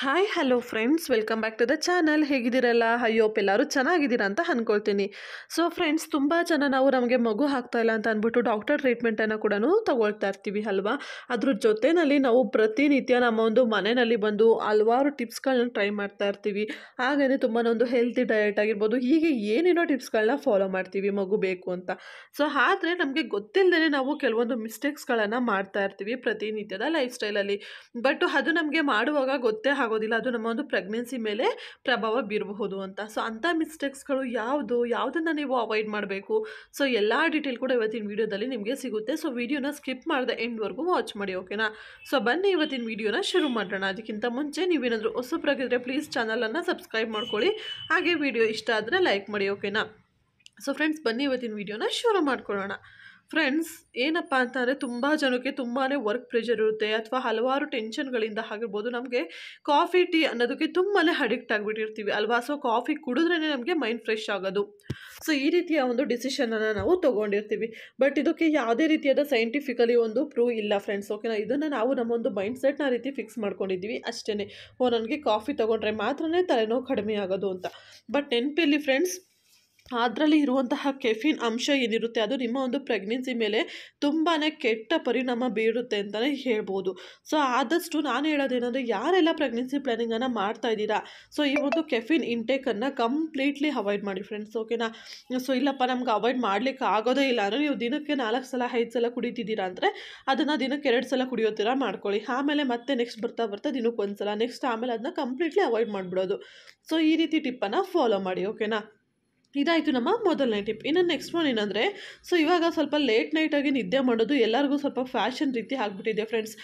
hi hello friends welcome back to the channel ಹೇಗಿದ್ದೀರಲ್ಲ ಅಯ್ಯೋಪ್ ಎಲ್ಲರೂ ಚೆನ್ನಾಗಿದ್ದೀರಾ ಅಂತ ಅಂದ್ಕೊಳ್ತೀನಿ ಸೊ ಫ್ರೆಂಡ್ಸ್ ತುಂಬ ಜನ ನಾವು ನಮಗೆ ಮಗು ಹಾಕ್ತಾ ಇಲ್ಲ ಅಂತ ಅಂದ್ಬಿಟ್ಟು ಡಾಕ್ಟರ್ ಟ್ರೀಟ್ಮೆಂಟನ್ನು ಕೂಡ ತಗೊಳ್ತಾ ಇರ್ತೀವಿ ಅಲ್ವಾ ಅದ್ರ ಜೊತೆಯಲ್ಲಿ ನಾವು ಪ್ರತಿನಿತ್ಯ ನಮ್ಮ ಒಂದು ಮನೆಯಲ್ಲಿ ಬಂದು ಹಲವಾರು ಟಿಪ್ಸ್ಗಳನ್ನ ಟ್ರೈ ಮಾಡ್ತಾ ಇರ್ತೀವಿ ಹಾಗೆಯೇ ತುಂಬಾ ಒಂದು ಹೆಲ್ತಿ ಡಯಟ್ ಆಗಿರ್ಬೋದು ಹೀಗೆ ಏನೇನೋ ಟಿಪ್ಸ್ಗಳನ್ನ ಫಾಲೋ ಮಾಡ್ತೀವಿ ಮಗು ಬೇಕು ಅಂತ ಸೊ ಆದರೆ ನಮಗೆ ಗೊತ್ತಿಲ್ಲದೇ ನಾವು ಕೆಲವೊಂದು ಮಿಸ್ಟೇಕ್ಸ್ಗಳನ್ನು ಮಾಡ್ತಾ ಇರ್ತೀವಿ ಪ್ರತಿನಿತ್ಯದ ಲೈಫ್ ಸ್ಟೈಲಲ್ಲಿ ಬಟ್ ಅದು ನಮಗೆ ಮಾಡುವಾಗ ಗೊತ್ತೇ ಆಗೋದಿಲ್ಲ ಅದು ನಮ್ಮ ಒಂದು ಪ್ರೆಗ್ನೆನ್ಸಿ ಮೇಲೆ ಪ್ರಭಾವ ಬೀರಬಹುದು ಅಂತ ಸೊ ಅಂಥ ಮಿಸ್ಟೇಕ್ಸ್ಗಳು ಯಾವುದು ಯಾವುದನ್ನು ನೀವು ಅವಾಯ್ಡ್ ಮಾಡಬೇಕು ಸೊ ಎಲ್ಲ ಡೀಟೇಲ್ ಕೂಡ ಇವತ್ತಿನ ವೀಡಿಯೋದಲ್ಲಿ ನಿಮಗೆ ಸಿಗುತ್ತೆ ಸೊ ವೀಡಿಯೋನ ಸ್ಕಿಪ್ ಮಾಡಿದ ಎಂಡ್ವರೆಗೂ ವಾಚ್ ಮಾಡಿ ಓಕೆನಾ ಸೊ ಬನ್ನಿ ಇವತ್ತಿನ ವೀಡಿಯೋನ ಶುರು ಮಾಡೋಣ ಅದಕ್ಕಿಂತ ಮುಂಚೆ ನೀವೇನಾದರೂ ಹೊಸಬ್ರಾಗಿದ್ದರೆ ಪ್ಲೀಸ್ ಚಾನಲನ್ನು ಸಬ್ಸ್ಕ್ರೈಬ್ ಮಾಡ್ಕೊಳ್ಳಿ ಹಾಗೆ ವಿಡಿಯೋ ಇಷ್ಟ ಆದರೆ ಲೈಕ್ ಮಾಡಿ ಓಕೆನಾ ಸೊ ಫ್ರೆಂಡ್ಸ್ ಬನ್ನಿ ಇವತ್ತಿನ ವೀಡಿಯೋನ ಶುರು ಮಾಡ್ಕೊಳ್ಳೋಣ ಫ್ರೆಂಡ್ಸ್ ಏನಪ್ಪ ಅಂತಂದರೆ ತುಂಬ ಜನಕ್ಕೆ ತುಂಬಾ ವರ್ಕ್ ಪ್ರೆಷರ್ ಇರುತ್ತೆ ಅಥವಾ ಹಲವಾರು ಟೆನ್ಷನ್ಗಳಿಂದ ಆಗಿರ್ಬೋದು ನಮಗೆ ಕಾಫಿ ಟೀ ಅನ್ನೋದಕ್ಕೆ ತುಂಬಾ ಅಡಿಕ್ಟ್ ಆಗಿಬಿಟ್ಟಿರ್ತೀವಿ ಅಲ್ವಾ ಸೊ ಕಾಫಿ ಕುಡಿದ್ರೇ ನಮಗೆ ಮೈಂಡ್ ಫ್ರೆಶ್ ಆಗೋದು ಸೊ ಈ ರೀತಿಯ ಒಂದು ಡಿಸಿಷನನ್ನು ನಾವು ತೊಗೊಂಡಿರ್ತೀವಿ ಬಟ್ ಇದಕ್ಕೆ ಯಾವುದೇ ರೀತಿಯಾದ ಸೈಂಟಿಫಿಕಲಿ ಒಂದು ಪ್ರೂವ್ ಇಲ್ಲ ಫ್ರೆಂಡ್ಸ್ ಓಕೆನಾ ಇದನ್ನು ನಾವು ನಮ್ಮೊಂದು ಮೈಂಡ್ ಸೆಟ್ನ ರೀತಿ ಫಿಕ್ಸ್ ಮಾಡ್ಕೊಂಡಿದ್ದೀವಿ ಅಷ್ಟೇ ಓ ನನಗೆ ಕಾಫಿ ತೊಗೊಂಡ್ರೆ ಮಾತ್ರನೇ ತಲೆನೋವು ಕಡಿಮೆ ಆಗೋದು ಅಂತ ಬಟ್ ನೆನಪಿರಲಿ ಫ್ರೆಂಡ್ಸ್ ಅದರಲ್ಲಿ ಇರುವಂತಹ ಕೆಫಿನ್ ಅಂಶ ಏನಿರುತ್ತೆ ಅದು ನಿಮ್ಮ ಒಂದು ಪ್ರೆಗ್ನೆನ್ಸಿ ಮೇಲೆ ತುಂಬಾ ಕೆಟ್ಟ ಪರಿಣಾಮ ಬೀರುತ್ತೆ ಅಂತಲೇ ಹೇಳ್ಬೋದು ಸೊ ಆದಷ್ಟು ನಾನು ಹೇಳೋದೇನಂದರೆ ಯಾರೆಲ್ಲ ಪ್ರೆಗ್ನೆನ್ಸಿ ಪ್ಲಾನಿಂಗನ್ನು ಮಾಡ್ತಾ ಇದ್ದೀರಾ ಸೊ ಈ ಒಂದು ಕೆಫಿನ್ ಇಂಟೇಕನ್ನು ಕಂಪ್ಲೀಟ್ಲಿ ಅವಾಯ್ಡ್ ಮಾಡಿ ಫ್ರೆಂಡ್ಸ್ ಓಕೆನಾ ಸೊ ಇಲ್ಲಪ್ಪ ನಮ್ಗೆ ಅವಾಯ್ಡ್ ಮಾಡಲಿಕ್ಕೆ ಆಗೋದೇ ಇಲ್ಲ ಅಂದರೆ ನೀವು ದಿನಕ್ಕೆ ನಾಲ್ಕು ಸಲ ಐದು ಸಲ ಕುಡಿತಿದ್ದೀರಾ ಅಂದರೆ ಅದನ್ನು ದಿನಕ್ಕೆ ಎರಡು ಸಲ ಕುಡಿಯೋ ಥರ ಮಾಡ್ಕೊಳ್ಳಿ ಆಮೇಲೆ ಮತ್ತೆ ನೆಕ್ಸ್ಟ್ ಬರ್ತಾ ಬರ್ತಾ ದಿನಕ್ಕೆ ಒಂದು ಸಲ ನೆಕ್ಸ್ಟ್ ಆಮೇಲೆ ಅದನ್ನ ಕಂಪ್ಲೀಟ್ಲಿ ಅವಾಯ್ಡ್ ಮಾಡಿಬಿಡೋದು ಸೊ ಈ ರೀತಿ ಟಿಪ್ಪನ್ನು ಫಾಲೋ ಮಾಡಿ ಓಕೆನಾ ಇದಾಯಿತು ನಮ್ಮ ಮೊದಲನೇ ಟಿಪ್ ಇನ್ನು ನೆಕ್ಸ್ಟ್ ಒನ್ ಏನಂದರೆ ಸೊ ಇವಾಗ ಸ್ವಲ್ಪ ಲೇಟ್ ನೈಟಾಗಿ ನಿದ್ದೆ ಮಾಡೋದು ಎಲ್ಲರಿಗೂ ಸ್ವಲ್ಪ ಫ್ಯಾಷನ್ ರೀತಿ ಆಗಿಬಿಟ್ಟಿದೆ ಫ್ರೆಂಡ್ಸ್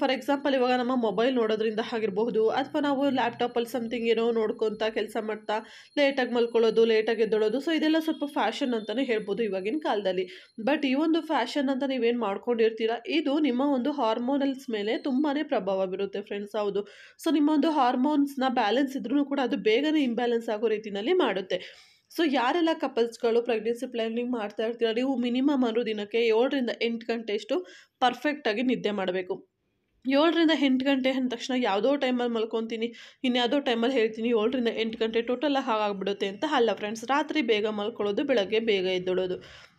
ಫಾರ್ ಎಕ್ಸಾಂಪಲ್ ಇವಾಗ ನಮ್ಮ ಮೊಬೈಲ್ ನೋಡೋದ್ರಿಂದ ಆಗಿರಬಹುದು ಅಥವಾ ನಾವು ಲ್ಯಾಪ್ಟಾಪಲ್ಲಿ ಸಮಥಿಂಗ್ ಏನೋ ನೋಡ್ಕೊತಾ ಕೆಲಸ ಮಾಡ್ತಾ ಲೇಟಾಗಿ ಮಲ್ಕೊಳ್ಳೋದು ಲೇಟಾಗಿ ಎದ್ದೊಳೋದು ಸೊ ಇದೆಲ್ಲ ಸ್ವಲ್ಪ ಫ್ಯಾಷನ್ ಅಂತಲೇ ಹೇಳ್ಬೋದು ಇವಾಗಿನ ಕಾಲದಲ್ಲಿ ಬಟ್ ಈ ಒಂದು ಫ್ಯಾಷನ್ ಅಂತ ನೀವೇನು ಮಾಡ್ಕೊಂಡಿರ್ತೀರ ಇದು ನಿಮ್ಮ ಒಂದು ಹಾರ್ಮೋನಲ್ಸ್ ಮೇಲೆ ತುಂಬಾ ಪ್ರಭಾವ ಬೀರುತ್ತೆ ಫ್ರೆಂಡ್ಸ್ ಹೌದು ಸೊ ನಿಮ್ಮ ಒಂದು ಹಾರ್ಮೋನ್ಸ್ನ ಬ್ಯಾಲೆನ್ಸ್ ಇದ್ರೂ ಕೂಡ ಅದು ಬೇಗನೆ ಇಂಬ್ಯಾಲೆನ್ಸ್ ಆಗೋ ರೀತಿಯಲ್ಲಿ ಮಾಡುತ್ತೆ ಸೊ ಯಾರೆಲ್ಲ ಕಪಲ್ಸ್ಗಳು ಪ್ರೆಗ್ನೆನ್ಸಿ ಪ್ಲ್ಯಾನಿಂಗ್ ಮಾಡ್ತಾ ಇರ್ತೀರ ನೀವು ಮಿನಿಮಮ್ ಅನ್ನೋ ದಿನಕ್ಕೆ ಏಳರಿಂದ ಎಂಟು ಗಂಟೆಯಷ್ಟು ಪರ್ಫೆಕ್ಟಾಗಿ ನಿದ್ದೆ ಮಾಡಬೇಕು ಏಳರಿಂದ ಎಂಟು ಗಂಟೆ ಅಂದ ತಕ್ಷಣ ಯಾವುದೋ ಟೈಮಲ್ಲಿ ಮಲ್ಕೊತೀನಿ ಇನ್ಯಾವುದೋ ಟೈಮಲ್ಲಿ ಹೇಳ್ತೀನಿ ಏಳರಿಂದ ಎಂಟು ಗಂಟೆ ಟೋಟಲ್ ಹಾಗಾಗ್ಬಿಡುತ್ತೆ ಅಂತ ಅಲ್ಲ ಫ್ರೆಂಡ್ಸ್ ರಾತ್ರಿ ಬೇಗ ಮಲ್ಕೊಳ್ಳೋದು ಬೆಳಗ್ಗೆ ಬೇಗ ಎದ್ದೊಳೋದು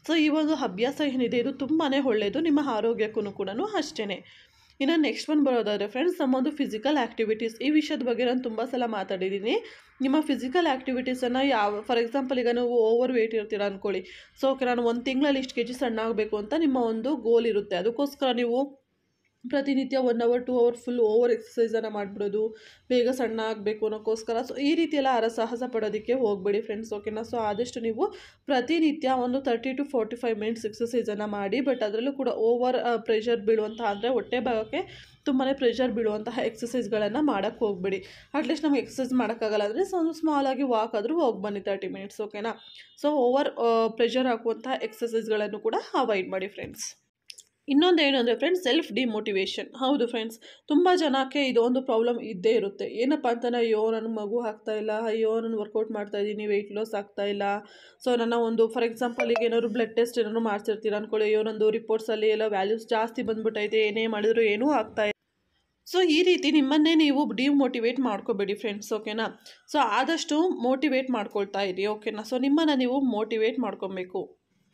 ಸೊ ಈ ಒಂದು ಅಭ್ಯಾಸ ಏನಿದೆ ಇದು ತುಂಬಾ ಒಳ್ಳೆಯದು ನಿಮ್ಮ ಆರೋಗ್ಯಕ್ಕೂ ಕೂಡ ಅಷ್ಟೇ ಇನ್ನು ನೆಕ್ಸ್ಟ್ ಒನ್ ಬರೋದಾದರೆ ಫ್ರೆಂಡ್ಸ್ ನಮ್ಮೊಂದು ಫಿಸಿಕಲ್ ಆ್ಯಕ್ಟಿವಿಟೀಸ್ ಈ ವಿಷಯದ ಬಗ್ಗೆ ನಾನು ತುಂಬ ಸಲ ಮಾತಾಡಿದ್ದೀನಿ ನಿಮ್ಮ ಫಿಸಿಕಲ್ ಆ್ಯಕ್ಟಿವಿಟೀಸನ್ನು ಯಾವ ಫಾರ್ ಎಕ್ಸಾಂಪಲ್ ಈಗ ನೀವು ಓವರ್ ವೇಟ್ ಇರ್ತೀರ ಅಂದ್ಕೊಳ್ಳಿ ಸೊ ಓಕೆ ನಾನು ಒಂದು ತಿಂಗಳಲ್ಲಿ ಇಷ್ಟು ಕೆ ಜಿ ಸಣ್ಣ ಆಗಬೇಕು ಅಂತ ನಿಮ್ಮ ಒಂದು ಗೋಲ್ ಇರುತ್ತೆ ಅದಕ್ಕೋಸ್ಕರ ನೀವು ಪ್ರತಿನಿತ್ಯ one hour two hour full over ಎಕ್ಸಸೈಸನ್ನು ಮಾಡಿಬಿಡೋದು ಬೇಗ ಸಣ್ಣ ಆಗಬೇಕು ಅನ್ನೋಕ್ಕೋಸ್ಕರ ಸೊ ಈ ರೀತಿ ಎಲ್ಲ ಅರಸಾಹಸ ಪಡೋದಕ್ಕೆ ಹೋಗಬೇಡಿ ಫ್ರೆಂಡ್ಸ್ ಓಕೆನಾ ಸೊ ಆದಷ್ಟು ನೀವು ಪ್ರತಿನಿತ್ಯ ಒಂದು thirty to forty five minutes ಎಕ್ಸಸೈಸನ್ನು ಮಾಡಿ ಬಟ್ ಅದರಲ್ಲೂ ಕೂಡ ಓವರ್ ಪ್ರೆಷರ್ ಬೀಳುವಂಥ ಅಂದರೆ ಹೊಟ್ಟೆ ಭಾಗಕ್ಕೆ ತುಂಬಾ ಪ್ರೆಷರ್ ಬೀಳುವಂತಹ ಎಕ್ಸಸೈಸ್ಗಳನ್ನು ಮಾಡೋಕ್ಕೆ ಹೋಗಬೇಡಿ ಅಟ್ಲೀಸ್ಟ್ ನಮ್ಗೆ ಎಕ್ಸಸೈಸ್ ಮಾಡೋಕ್ಕಾಗಲ್ಲ ಅಂದರೆ ಸೊ ಒಂದು ಸ್ಮಾಲಾಗಿ ವಾಕ್ ಆದರೂ ಹೋಗಿ ಬನ್ನಿ ತರ್ಟಿ ಮಿನಿಟ್ಸ್ ಓಕೆನಾ ಸೊ ಓವರ್ ಪ್ರೆಷರ್ ಹಾಕುವಂತಹ ಎಕ್ಸಸೈಸ್ಗಳನ್ನು ಕೂಡ ಅವಾಯ್ಡ್ ಮಾಡಿ ಫ್ರೆಂಡ್ಸ್ ಇನ್ನೊಂದು ಏನು ಅಂದರೆ ಫ್ರೆಂಡ್ಸ್ ಸೆಲ್ಫ್ ಡಿಮೋಟಿವೇಷನ್ ಹೌದು ಫ್ರೆಂಡ್ಸ್ ತುಂಬ ಜನಕ್ಕೆ ಇದೊಂದು ಪ್ರಾಬ್ಲಮ್ ಇದ್ದೇ ಇರುತ್ತೆ ಏನಪ್ಪ ಅಂತಲೇ ಅಯ್ಯೋ ನನ್ನ ಮಗು ಆಗ್ತಾ ಇಲ್ಲ ಅಯ್ಯೋ ನಾನು ವರ್ಕೌಟ್ ಮಾಡ್ತಾಯಿದ್ದೀನಿ ವೆಯ್ಟ್ ಲಾಸ್ ಆಗ್ತಾ ಇಲ್ಲ ಸೊ ನನ್ನ ಒಂದು ಫಾರ್ ಎಕ್ಸಾಂಪಲ್ ಈಗ ಏನಾದ್ರು ಬ್ಲಡ್ ಟೆಸ್ಟ್ ಏನಾದ್ರು ಮಾಡ್ತಿರ್ತೀರ ಅನ್ಕೊಳ್ಳಿ ಅಯ್ಯೋ ನಂದು ರಿಪೋರ್ಟ್ಸಲ್ಲಿ ಎಲ್ಲ ವ್ಯಾಲ್ಯೂಸ್ ಜಾಸ್ತಿ ಬಂದ್ಬಿಟ್ಟೈತೆ ಏನೇ ಮಾಡಿದ್ರು ಏನೂ ಆಗ್ತಾ ಇಲ್ಲ ಸೊ ಈ ರೀತಿ ನಿಮ್ಮನ್ನೇ ನೀವು ಡಿಮೋಟಿವೇಟ್ ಮಾಡ್ಕೋಬೇಡಿ ಫ್ರೆಂಡ್ಸ್ ಓಕೆನಾ ಸೊ ಆದಷ್ಟು ಮೋಟಿವೇಟ್ ಮಾಡ್ಕೊಳ್ತಾ ಇರಿ ಓಕೆನಾ ಸೊ ನಿಮ್ಮನ್ನು ನೀವು ಮೋಟಿವೇಟ್ ಮಾಡ್ಕೊಬೇಕು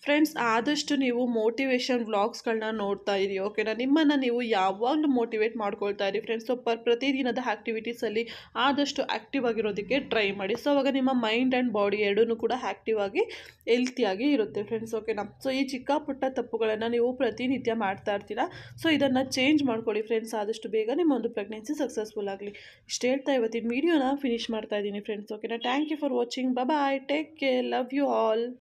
ಫ್ರೆಂಡ್ಸ್ ಆದಷ್ಟು ನೀವು ಮೋಟಿವೇಶನ್ ವ್ಲಾಗ್ಸ್ಗಳನ್ನ ನೋಡ್ತಾ ಇರಿ ಓಕೆನಾ ನಿಮ್ಮನ್ನು ನೀವು ಯಾವಾಗಲೂ ಮೋಟಿವೇಟ್ ಮಾಡ್ಕೊಳ್ತಾ ಇರಿ ಫ್ರೆಂಡ್ಸ್ ಸೊ ಪರ್ ಪ್ರತಿದಿನದ ಆ್ಯಕ್ಟಿವಿಟೀಸಲ್ಲಿ ಆದಷ್ಟು ಆ್ಯಕ್ಟಿವ್ ಆಗಿರೋದಕ್ಕೆ ಟ್ರೈ ಮಾಡಿ ಸೊ ಅವಾಗ ನಿಮ್ಮ ಮೈಂಡ್ ಆ್ಯಂಡ್ ಬಾಡಿ ಎರಡೂ ಕೂಡ ಆ್ಯಕ್ಟಿವ್ ಆಗಿ ಹೆಲ್ತಿಯಾಗಿ ಇರುತ್ತೆ ಫ್ರೆಂಡ್ಸ್ ಓಕೆನಾ ಸೊ ಈ ಚಿಕ್ಕ ಪುಟ್ಟ ತಪ್ಪುಗಳನ್ನು ನೀವು ಪ್ರತಿನಿತ್ಯ ಮಾಡ್ತಾ ಇರ್ತೀರ ಸೊ ಇದನ್ನು ಚೇಂಜ್ ಮಾಡ್ಕೊಳ್ಳಿ ಫ್ರೆಂಡ್ಸ್ ಆದಷ್ಟು ಬೇಗ ನಿಮ್ಮ ಒಂದು ಪ್ರೆಗ್ನೆನ್ಸಿ ಸಕ್ಸಸ್ಫುಲ್ ಆಗಲಿ ಇಷ್ಟು ಹೇಳ್ತಾ ಇವತ್ತಿನ ವೀಡಿಯೋನ ಫಿನಿಶ್ ಮಾಡ್ತಾ ಇದ್ದೀನಿ ಫ್ರೆಂಡ್ಸ್ ಓಕೆನಾ thank you for watching bye take care love you all